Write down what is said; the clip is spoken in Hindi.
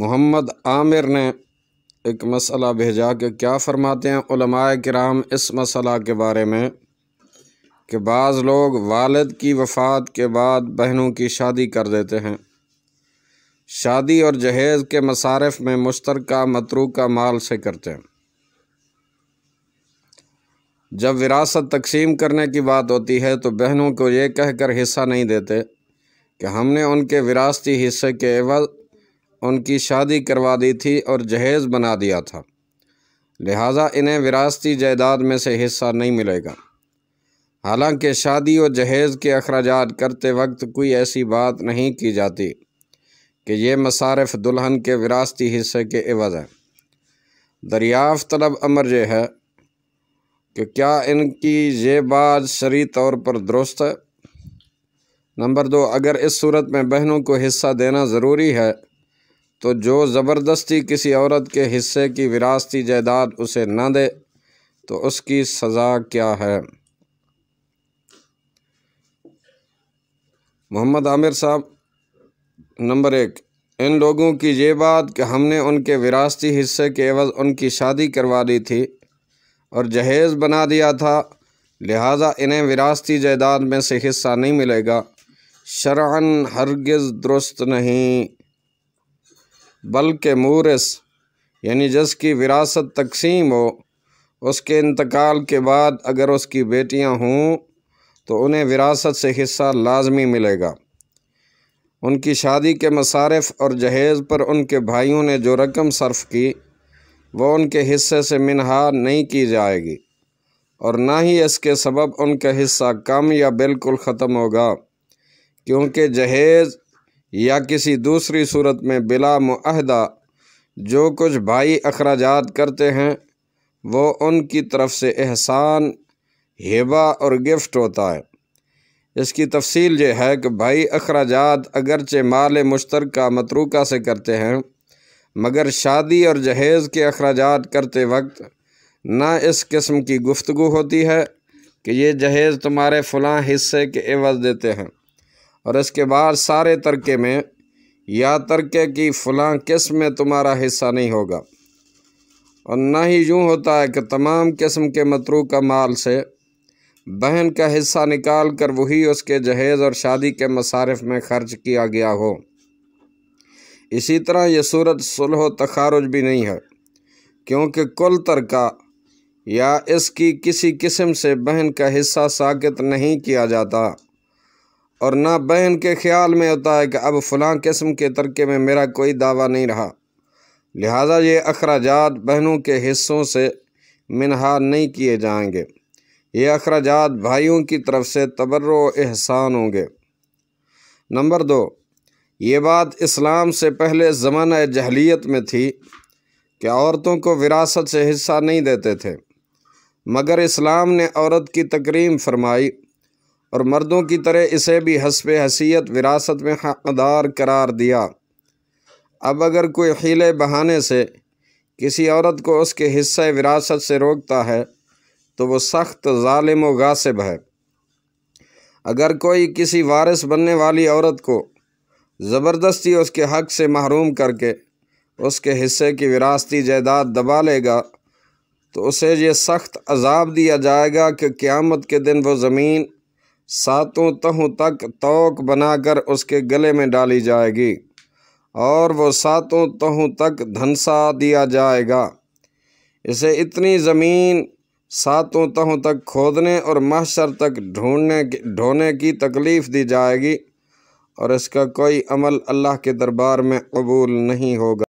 मोहम्मद आमिर ने एक मसला भेजा कि क्या फ़रमाते हैं उलमाए कराम इस मसला के बारे में कि बाज़ लोग वालद की वफ़ात के बाद बहनों की शादी कर देते हैं शादी और जहेज़ के मसारफ में मुश्तर मतरू का माल से करते हैं जब विरासत तकसीम करने की बात होती है तो बहनों को ये कहकर हिस्सा नहीं देते कि हमने उनके विरासती हिस्से के एवज उनकी शादी करवा दी थी और जहेज़ बना दिया था लिहाजा इन्हें विरासती जायदाद में से हिस्सा नहीं मिलेगा हालांकि शादी और जहेज़ के अखराज करते वक्त कोई ऐसी बात नहीं की जाती कि ये मसारफ दुल्हन के विरासती हिस्से के एवज़ है दरियाफ़ तलब अमर यह है कि क्या इनकी ये बात शरी तौर पर दुरुस्त है नंबर दो अगर इस सूरत में बहनों को हिस्सा देना ज़रूरी है तो जो ज़बरदस्ती किसी औरत के हिस्से की विरासती जायदाद उसे न दे तो उसकी सज़ा क्या है मोहम्मद आमिर साहब नंबर एक इन लोगों की ये बात कि हमने उनके विरासती हिस्से के एवज़ उनकी शादी करवा दी थी और जहेज़ बना दिया था लिहाजा इन्हें विरासती जायदाद में से हिस्सा नहीं मिलेगा शरअन हरगिज़ दुरुस्त नहीं बल्कि मूरस यानी जिसकी विरासत तकसीम हो उसके इंतकाल के बाद अगर उसकी बेटियां हों तो उन्हें विरासत से हिस्सा लाजमी मिलेगा उनकी शादी के मसारफ और जहेज़ पर उनके भाइयों ने जो रकम सर्फ की वो उनके हिस्से से मिनहा नहीं की जाएगी और ना ही इसके सबब उनका हिस्सा कम या बिल्कुल ख़त्म होगा क्योंकि जहेज़ या किसी दूसरी सूरत में बिला मुहदा जो कुछ भाई अखराज करते हैं वो उनकी तरफ से एहसान हिबा और गिफ्ट होता है इसकी तफसील ये है कि भाई अखराज अगरचे माल मुश्तर मतरूका से करते हैं मगर शादी और जहेज़ के अखराज करते वक्त ना इस किस्म की गुफ्तु होती है कि ये जहेज़ तुम्हारे फ़लाँ हिस्से के एवज़ देते हैं और इसके बाद सारे तरके में या तरके की फलां किस्म में तुम्हारा हिस्सा नहीं होगा और ना ही यूँ होता है कि तमाम किस्म के मतरू का माल से बहन का हिस्सा निकाल कर वही उसके जहेज़ और शादी के मसारफ में खर्च किया गया हो इसी तरह यह सूरत सुलह तखारज भी नहीं है क्योंकि कुल तरका या इसकी किसी किस्म से बहन का हिस्सा साकित नहीं किया जाता और ना बहन के ख्याल में होता है कि अब फलां किस्म के तरके में मेरा कोई दावा नहीं रहा लिहाजा ये अखराज बहनों के हिस्सों से मिनहा नहीं किए जाएंगे ये अखराज भाइयों की तरफ से तबर एहसान होंगे नंबर दो ये बात इस्लाम से पहले ज़माना जहलीत में थी कि औरतों को विरासत से हिस्सा नहीं देते थे मगर इस्लाम ने औरत की तकरीम फरमाई और मर्दों की तरह इसे भी हसब हसीयत विरासत में हकदार करार दिया अब अगर कोई ख़िले बहाने से किसी औरत को उसके हिस्से विरासत से रोकता है तो वो सख्त ालिम व गासिब है अगर कोई किसी वारिस बनने वाली औरत को ज़बरदस्ती उसके हक़ से महरूम करके उसके हिस्से की विरासती जायदाद दबा लेगा तो उसे ये सख्त अजाब दिया जाएगा कि क़्यामत के दिन वो ज़मीन सातों तहों तक तोक बनाकर उसके गले में डाली जाएगी और वो सातों तहों तक धनसा दिया जाएगा इसे इतनी ज़मीन सातों तहों तक खोदने और महशर तक ढूंढने ढोने की तकलीफ़ दी जाएगी और इसका कोई अमल अल्लाह के दरबार में कबूल नहीं होगा